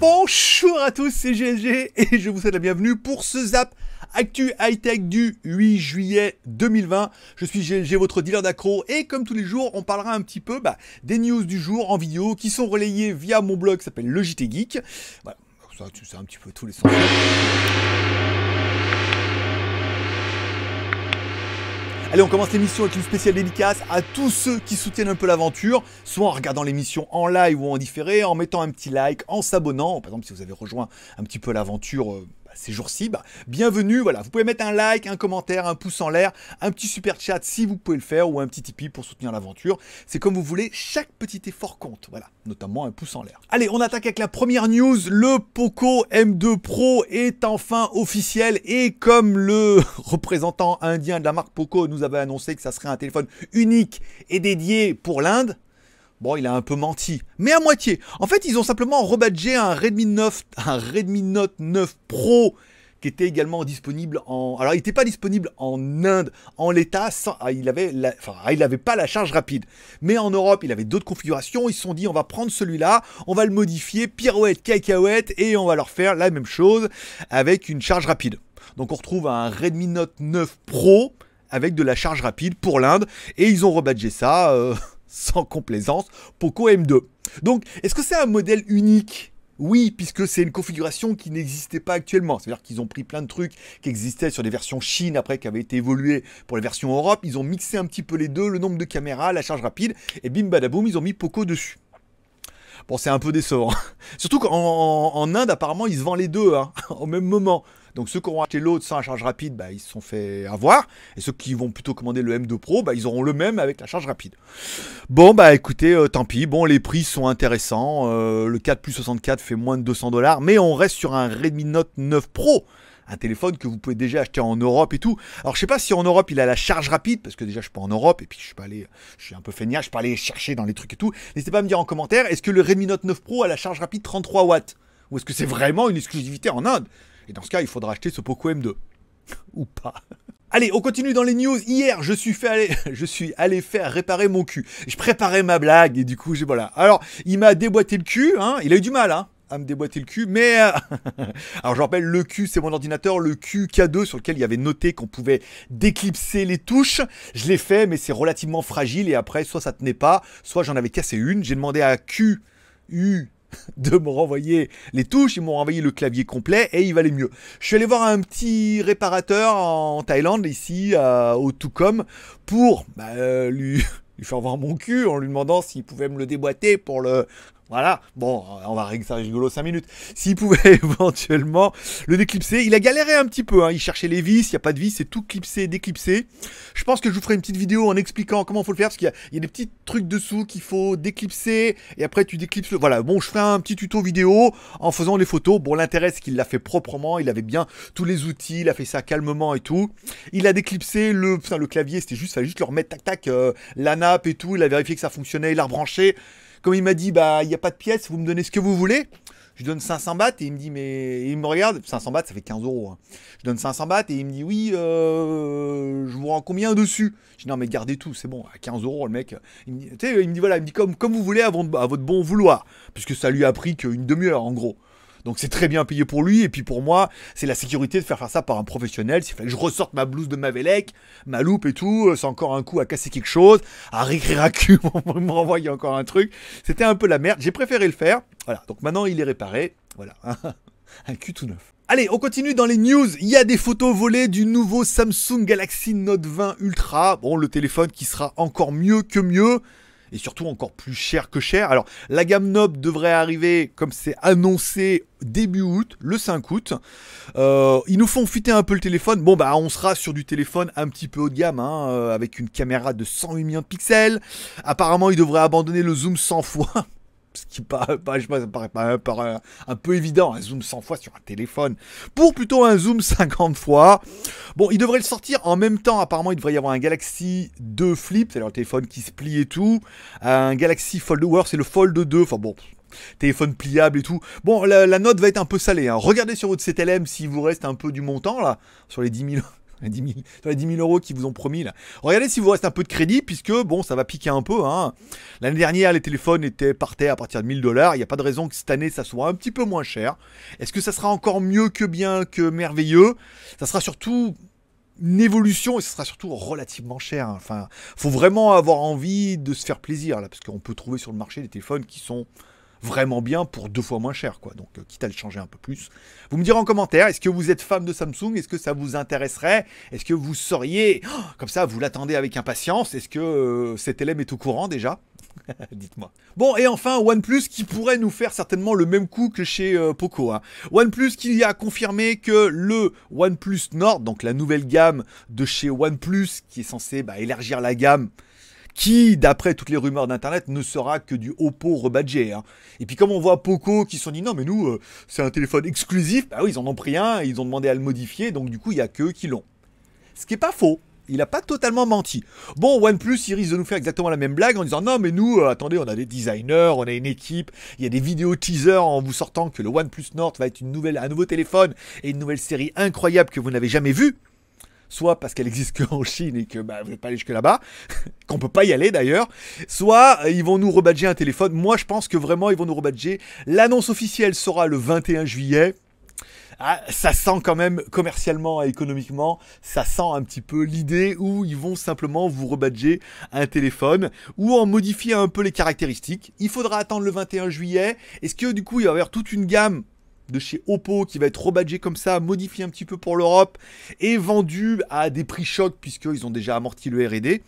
Bonjour à tous, c'est GLG et je vous souhaite la bienvenue pour ce Zap Actu High-Tech du 8 juillet 2020. Je suis GLG, votre dealer d'accro, et comme tous les jours, on parlera un petit peu bah, des news du jour en vidéo qui sont relayées via mon blog qui s'appelle Logitech Geek. Voilà, ça, sais, un petit peu tous les sens. Allez, on commence l'émission avec une spéciale dédicace à tous ceux qui soutiennent un peu l'aventure, soit en regardant l'émission en live ou en différé, en mettant un petit like, en s'abonnant. Par exemple, si vous avez rejoint un petit peu l'aventure euh, bah, ces jours-ci, bah, bienvenue. Voilà, vous pouvez mettre un like, un commentaire, un pouce en l'air, un petit super chat si vous pouvez le faire ou un petit Tipeee pour soutenir l'aventure. C'est comme vous voulez, chaque petit effort compte. Voilà, notamment un pouce en l'air. Allez, on attaque avec la première news. Le Poco M2 Pro est enfin officiel et comme le représentant indien de la marque Poco nous avait annoncé que ça serait un téléphone unique et dédié pour l'Inde, Bon, il a un peu menti, mais à moitié. En fait, ils ont simplement rebadgé un Redmi 9, un Redmi Note 9 Pro qui était également disponible en. Alors, il n'était pas disponible en Inde, en l'état, ah, il avait, la... enfin, ah, il n'avait pas la charge rapide. Mais en Europe, il avait d'autres configurations. Ils se sont dit, on va prendre celui-là, on va le modifier, pirouette, cacahuète, et on va leur faire la même chose avec une charge rapide. Donc, on retrouve un Redmi Note 9 Pro avec de la charge rapide pour l'Inde, et ils ont rebadgé ça. Euh, sans complaisance, Poco M2. Donc, est-ce que c'est un modèle unique oui, puisque c'est une configuration qui n'existait pas actuellement. C'est-à-dire qu'ils ont pris plein de trucs qui existaient sur les versions Chine après qui avaient été évoluées pour les versions Europe. Ils ont mixé un petit peu les deux, le nombre de caméras, la charge rapide, et bim badaboum, ils ont mis Poco dessus. Bon, c'est un peu décevant. Surtout qu'en en, Inde, apparemment, ils se vendent les deux hein, au même moment. Donc ceux qui auront acheté l'autre sans la charge rapide, bah, ils se sont fait avoir. Et ceux qui vont plutôt commander le M2 Pro, bah, ils auront le même avec la charge rapide. Bon, bah écoutez, euh, tant pis. Bon, les prix sont intéressants. Euh, le 4 plus 64 fait moins de 200 dollars. Mais on reste sur un Redmi Note 9 Pro un téléphone que vous pouvez déjà acheter en Europe et tout. Alors je sais pas si en Europe il a la charge rapide, parce que déjà je suis pas en Europe et puis je suis pas allé, je suis un peu feignard, je suis pas allé chercher dans les trucs et tout. N'hésitez pas à me dire en commentaire, est-ce que le Redmi Note 9 Pro a la charge rapide 33 watts Ou est-ce que c'est vraiment une exclusivité en Inde et dans ce cas, il faudra acheter ce Poco M2. Ou pas. Allez, on continue dans les news. Hier, je suis, fait aller, je suis allé faire réparer mon cul. Je préparais ma blague et du coup, j'ai voilà. Alors, il m'a déboîté le cul. Hein. Il a eu du mal, hein, à me déboîter le cul, mais euh, alors je rappelle, le cul, c'est mon ordinateur, le QK2 sur lequel il y avait noté qu'on pouvait déclipser les touches. Je l'ai fait, mais c'est relativement fragile et après soit ça tenait pas, soit j'en avais cassé une. J'ai demandé à Q U de me renvoyer les touches, ils m'ont renvoyé le clavier complet et il valait mieux. Je suis allé voir un petit réparateur en Thaïlande, ici, euh, au Tukom pour bah, euh, lui, lui faire voir mon cul en lui demandant s'il pouvait me le déboîter pour le voilà, bon, euh, on va régler ça rigolo 5 minutes. S'il pouvait éventuellement le déclipser, il a galéré un petit peu, hein. il cherchait les vis, il n'y a pas de vis, c'est tout clipsé, déclipsé. Je pense que je vous ferai une petite vidéo en expliquant comment il faut le faire, parce qu'il y, a des petits trucs dessous qu'il faut déclipser, et après tu déclipses le... Voilà, bon, je ferai un petit tuto vidéo en faisant les photos. Bon, l'intérêt c'est qu'il l'a fait proprement, il avait bien tous les outils, il a fait ça calmement et tout. Il a déclipsé le, le clavier, c'était juste, fallait juste le remettre, tac tac, euh, la nappe et tout, il a vérifié que ça fonctionnait, il l'a rebranché. Comme il m'a dit, bah, il n'y a pas de pièce, vous me donnez ce que vous voulez. Je donne 500 bahts et il me dit, mais il me regarde, 500 bahts, ça fait 15 euros. Hein. Je donne 500 bahts et il me dit, oui, euh, je vous rends combien dessus Je dis, non, mais gardez tout, c'est bon, à 15 euros, le mec. Euh, il me dit, il me dit voilà, il me dit, comme, comme vous voulez, à, votre bon vouloir. Puisque ça lui a pris qu'une demi-heure, en gros. Donc c'est très bien payé pour lui. Et puis pour moi, c'est la sécurité de faire faire ça par un professionnel. S'il fallait que je ressorte ma blouse de Vélec, ma loupe et tout, euh, c'est encore un coup à casser quelque chose, à réécrire à cul, me renvoyer encore un truc. C'était un peu la merde. J'ai préféré le faire. Voilà. Donc maintenant, il est réparé. Voilà. un cul tout neuf. Allez, on continue dans les news. Il y a des photos volées du nouveau Samsung Galaxy Note 20 Ultra. Bon, le téléphone qui sera encore mieux que mieux et surtout encore plus cher que cher. Alors la gamme Nob devrait arriver comme c'est annoncé début août, le 5 août. Euh, ils nous font fuiter un peu le téléphone. Bon bah on sera sur du téléphone un petit peu haut de gamme, hein, euh, avec une caméra de 108 millions de pixels. Apparemment ils devraient abandonner le zoom 100 fois ce qui paraît je ça paraît pas un, euh, euh, un, peu évident, un zoom 100 fois sur un téléphone, pour plutôt un zoom 50 fois. Bon, il devrait le sortir en même temps, apparemment il devrait y avoir un Galaxy 2 Flip, c'est-à-dire un téléphone qui se plie et tout, un Galaxy Fold, ou c'est le Fold 2, enfin bon, téléphone pliable et tout. Bon, la, note va être un peu salée. Hein. Regardez sur votre CTLM s'il vous reste un peu du montant, là, sur les 10 000, les 10 000, les euros qu'ils vous ont promis là. Regardez si vous reste un peu de crédit, puisque bon, ça va piquer un peu. Hein. L'année dernière, les téléphones étaient partaient à partir de 1000 dollars. Il n'y a pas de raison que cette année, ça soit un petit peu moins cher. Est-ce que ça sera encore mieux que bien, que merveilleux Ça sera surtout une évolution et ce sera surtout relativement cher. Hein. Enfin, faut vraiment avoir envie de se faire plaisir là, parce qu'on peut trouver sur le marché des téléphones qui sont vraiment bien pour deux fois moins cher, quoi. Donc, euh, quitte à le changer un peu plus. Vous me direz en commentaire, est-ce que vous êtes femme de Samsung Est-ce que ça vous intéresserait Est-ce que vous sauriez oh, Comme ça, vous l'attendez avec impatience. Est-ce que euh, cet élève est au courant déjà Dites-moi. Bon, et enfin, OnePlus qui pourrait nous faire certainement le même coup que chez euh, Poco. Hein. OnePlus qui a confirmé que le OnePlus Nord, donc la nouvelle gamme de chez OnePlus, qui est censé bah, élargir la gamme qui, d'après toutes les rumeurs d'Internet, ne sera que du Oppo rebadgé. Hein. Et puis comme on voit Poco qui se sont dit non mais nous, euh, c'est un téléphone exclusif, bah oui, ils en ont pris un, ils ont demandé à le modifier, donc du coup, il n'y a qu'eux qui l'ont. Ce qui n'est pas faux. Il n'a pas totalement menti. Bon, OnePlus, il risque de nous faire exactement la même blague en disant non, mais nous, euh, attendez, on a des designers, on a une équipe, il y a des vidéos teasers en vous sortant que le OnePlus Nord va être une nouvelle, un nouveau téléphone et une nouvelle série incroyable que vous n'avez jamais vue soit parce qu'elle existe qu'en Chine et que bah, vous n'êtes pas allé jusque là-bas, qu'on peut pas y aller d'ailleurs, soit euh, ils vont nous rebadger un téléphone. Moi, je pense que vraiment, ils vont nous rebadger. L'annonce officielle sera le 21 juillet. Ah, ça sent quand même commercialement et économiquement, ça sent un petit peu l'idée où ils vont simplement vous rebadger un téléphone ou en modifier un peu les caractéristiques. Il faudra attendre le 21 juillet. Est-ce que du coup il va y avoir toute une gamme de chez Oppo qui va être rebadgé comme ça, modifié un petit peu pour l'Europe et vendu à des prix chocs puisqu'ils ont déjà amorti le RD.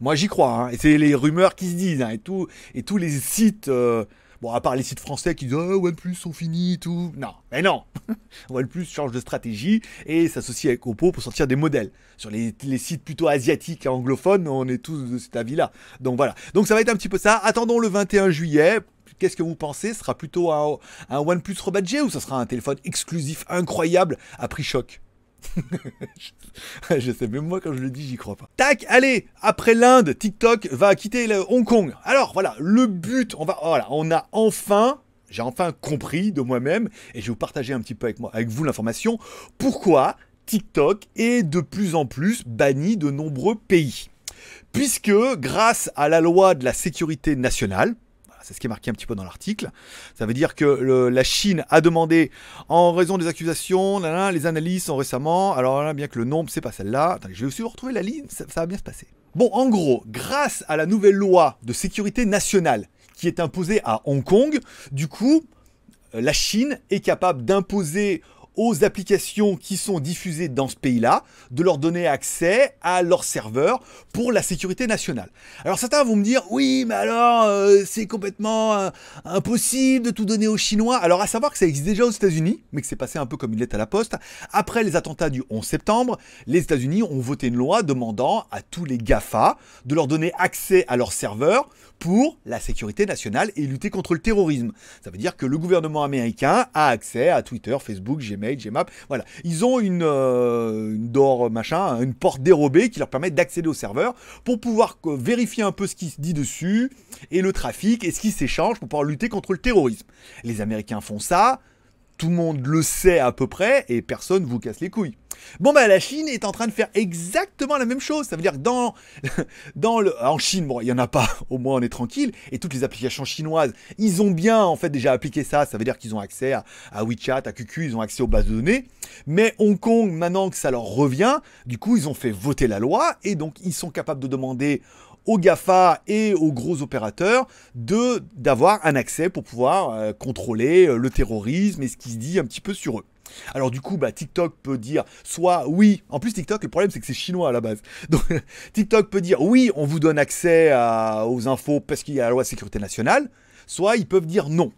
Moi j'y crois, hein. et c'est les rumeurs qui se disent, hein, et, tout, et tous les sites... Euh, Bon, à part les sites français qui disent One ah, OnePlus sont finis, tout. Non, mais non OnePlus change de stratégie et s'associe avec Oppo pour sortir des modèles. Sur les, sites plutôt asiatiques et anglophones, on est tous de cet avis-là. Donc voilà. Donc ça va être un petit peu ça. Attendons le 21 juillet qu'est-ce que vous pensez Ce sera plutôt un, OnePlus rebadgé ou ce sera un téléphone exclusif incroyable à prix choc je sais, même moi quand je le dis, j'y crois pas. Tac, allez, après l'Inde, TikTok va quitter Hong Kong. Alors voilà, le but, on va, voilà, oh on a enfin, j'ai enfin compris de moi-même, et je vais vous partager un petit peu avec moi, avec vous l'information, pourquoi TikTok est de plus en plus banni de nombreux pays. Puisque, grâce à la loi de la sécurité nationale, c'est ce qui est marqué un petit peu dans l'article. Ça veut dire que la Chine a demandé, en raison des accusations, les analyses sont récemment, alors bien que le nombre, c'est pas celle-là. Attendez, je vais aussi retrouver la ligne, ça, ça va bien se passer. Bon, en gros, grâce à la nouvelle loi de sécurité nationale qui est imposée à Hong Kong, du coup, euh, la Chine est capable d'imposer aux applications qui sont diffusées dans ce pays-là, de leur donner accès à leurs serveurs pour la sécurité nationale. Alors certains vont me dire, oui, mais alors euh, c'est complètement euh, impossible de tout donner aux Chinois. Alors à savoir que ça existe déjà aux États-Unis, mais que c'est passé un peu comme il lettre à la poste. Après les attentats du 11 septembre, les États-Unis ont voté une loi demandant à tous les GAFA de leur donner accès à leurs serveurs pour la sécurité nationale et lutter contre le terrorisme. Ça veut dire que le gouvernement américain a accès à Twitter, Facebook, Gmail, voilà. Ils ont euh, une, porte dérobée qui leur permet d'accéder au serveur pour pouvoir euh, vérifier un peu ce qui se dit dessus et le trafic et ce qui s'échange pour pouvoir lutter contre le terrorisme. Les Américains font ça, tout le monde le sait à peu près et personne vous casse les couilles. Bon bah la Chine est en train de faire exactement la même chose. Ça veut dire que dans, le, en Chine, bon il y en a pas, au moins on est tranquille. Et toutes les applications chinoises, ils ont bien en fait déjà appliqué ça. Ça veut dire qu'ils ont accès à, à, WeChat, à QQ, ils ont accès aux bases de données. Mais Hong Kong, maintenant que ça leur revient, du coup ils ont fait voter la loi et donc ils sont capables de demander aux GAFA et aux gros opérateurs de d'avoir un accès pour pouvoir euh, contrôler euh, le terrorisme et ce qui se dit un petit peu sur eux. Alors du coup, bah, TikTok peut dire soit oui, en plus TikTok, le problème c'est que c'est chinois à la base. Donc TikTok peut dire oui, on vous donne accès aux infos parce qu'il y a la loi sécurité nationale, soit ils peuvent dire non.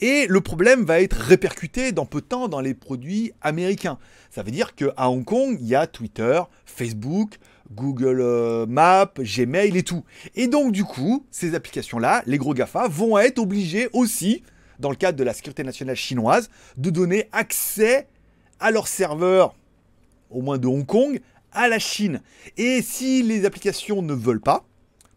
Et le problème va être répercuté dans peu de temps dans les produits américains. Ça veut dire qu'à Hong Kong, il y a Twitter, Facebook, Google euh, Maps, Gmail et tout. Et donc du coup, ces applications-là, les gros GAFA, vont être obligés aussi, dans le cadre de la sécurité nationale chinoise, de donner accès à leurs serveurs, au moins de Hong Kong, à la Chine. Et si les applications ne veulent pas,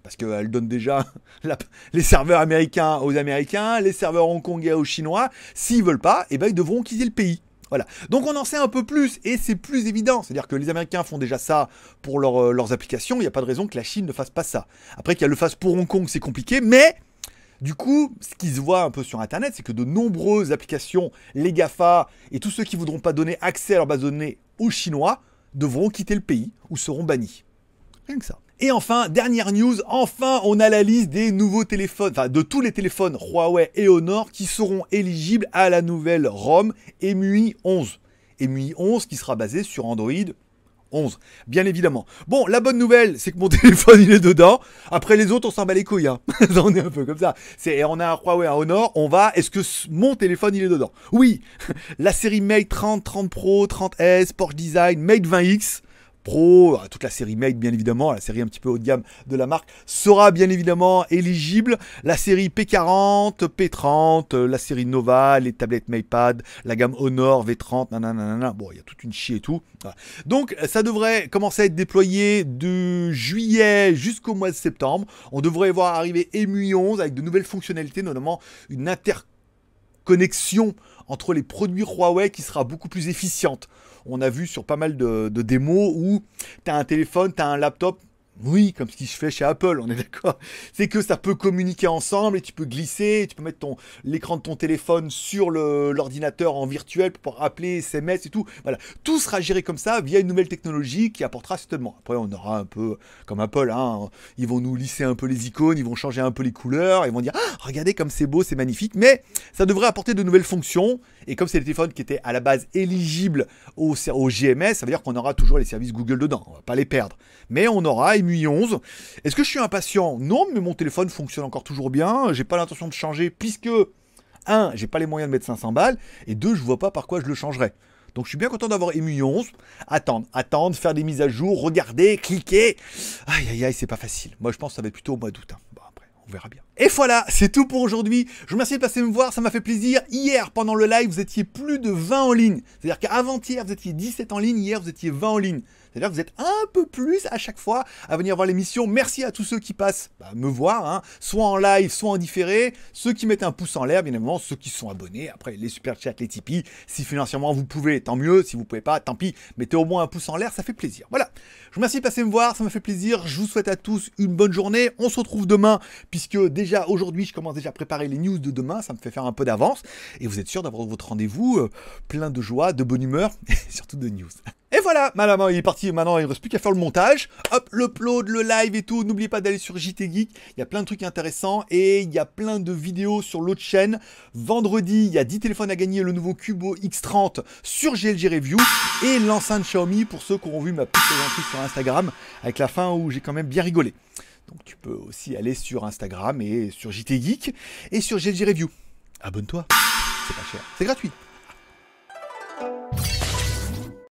parce qu'elles donnent déjà les serveurs américains aux Américains, les serveurs hongkongais aux Chinois, s'ils veulent pas, eh ben, ils devront quitter le pays. Voilà. Donc on en sait un peu plus et c'est plus évident. C'est-à-dire que les Américains font déjà ça pour euh, leurs applications. Il n'y a pas de raison que la Chine ne fasse pas ça. Après qu'elle le fasse pour Hong Kong, c'est compliqué, mais du coup, ce qui se voit un peu sur Internet, c'est que de nombreuses applications, les GAFA et tous ceux qui ne voudront pas donner accès à leur base de données aux Chinois, devront quitter le pays ou seront bannis. Rien que ça. Et enfin, dernière news, enfin on a la liste des nouveaux téléphones, enfin de tous les téléphones Huawei et Honor qui seront éligibles à la nouvelle ROM EMUI 11. EMUI 11 qui sera basé sur Android 11, bien évidemment. Bon, la bonne nouvelle, c'est que mon téléphone, il est dedans. Après les autres, on s'en bat les couilles. Hein. on est un peu comme ça. C'est, on a un Huawei, un Honor, on va, est-ce que mon téléphone, il est dedans Oui, la série Mate 30, 30 Pro, 30S, Porsche Design, Mate 20X, Pro, euh, toute la série Mate bien évidemment, la série un petit peu haut de gamme de la marque, sera bien évidemment éligible. La série P40, P30, euh, la série Nova, les tablettes Maypad, la gamme Honor, V30, nanana, bon, il y a toute une chie et tout. Donc euh, ça devrait commencer à être déployé de juillet jusqu'au mois de septembre. On devrait voir arriver EMU 11 avec de nouvelles fonctionnalités, notamment une interconnexion entre les produits Huawei qui sera beaucoup plus efficiente. On a vu sur pas mal de, démos où tu as un téléphone, tu as un laptop, oui, comme ce qui se fait chez Apple, on est d'accord. C'est que ça peut communiquer ensemble et tu peux glisser, tu peux mettre ton l'écran de ton téléphone sur l'ordinateur en virtuel pour appeler, SMS et tout. Voilà, tout sera géré comme ça via une nouvelle technologie qui apportera certainement. Après, on aura un peu comme Apple, hein, ils vont nous lisser un peu les icônes, ils vont changer un peu les couleurs, ils vont dire ah, regardez comme c'est beau, c'est magnifique. Mais ça devrait apporter de nouvelles fonctions et comme c'est les téléphones qui était à la base éligible au, au GMS, ça veut dire qu'on aura toujours les services Google dedans, on va pas les perdre. Mais on aura 11. Est-ce que je suis impatient Non, mais mon téléphone fonctionne encore toujours bien. J'ai pas l'intention de changer puisque, 1. j'ai pas les moyens de mettre 500 balles, et 2. je vois pas par quoi je le changerais. Donc je suis bien content d'avoir ému 11. Attendre, attendre, faire des mises à jour, regarder, cliquer. Aïe aïe aïe, c'est pas facile. Moi je pense que ça va être plutôt au mois d'août. Hein. Bon, après, on verra bien. Et voilà, c'est tout pour aujourd'hui. Je vous remercie de passer me voir, ça m'a fait plaisir. Hier, pendant le live, vous étiez plus de 20 en ligne. C'est-à-dire qu'avant-hier, vous étiez 17 en ligne, hier, vous étiez 20 en ligne. C'est-à-dire que vous êtes un peu plus à chaque fois à venir voir l'émission. Merci à tous ceux qui passent à bah, me voir, hein. soit en live, soit en différé. Ceux qui mettent un pouce en l'air, bien évidemment, ceux qui sont abonnés. Après, les super chats, les Tipeee. Si financièrement vous pouvez, tant mieux. Si vous pouvez pas, tant pis. Mettez au moins un pouce en l'air, ça fait plaisir. Voilà. Je vous remercie de passer me voir, ça me fait plaisir. Je vous souhaite à tous une bonne journée. On se retrouve demain, puisque déjà aujourd'hui, je commence déjà à préparer les news de demain. Ça me fait faire un peu d'avance. Et vous êtes sûr d'avoir votre rendez-vous euh, plein de joie, de bonne humeur et surtout de news. Et voilà, hein, il est parti, maintenant il ne reste plus qu'à faire le montage. Hop, l'upload, le live et tout. N'oubliez pas d'aller sur JT Geek, il y a plein de trucs intéressants et il y a plein de vidéos sur l'autre chaîne. Vendredi, il y a 10 téléphones à gagner, le nouveau Cubo X30 sur GLG Review et l'enceinte Xiaomi pour ceux qui auront vu ma petite présentation sur Instagram avec la fin où j'ai quand même bien rigolé. Donc tu peux aussi aller sur Instagram et sur JT Geek et sur GLG Review. Abonne-toi, c'est pas cher, c'est gratuit.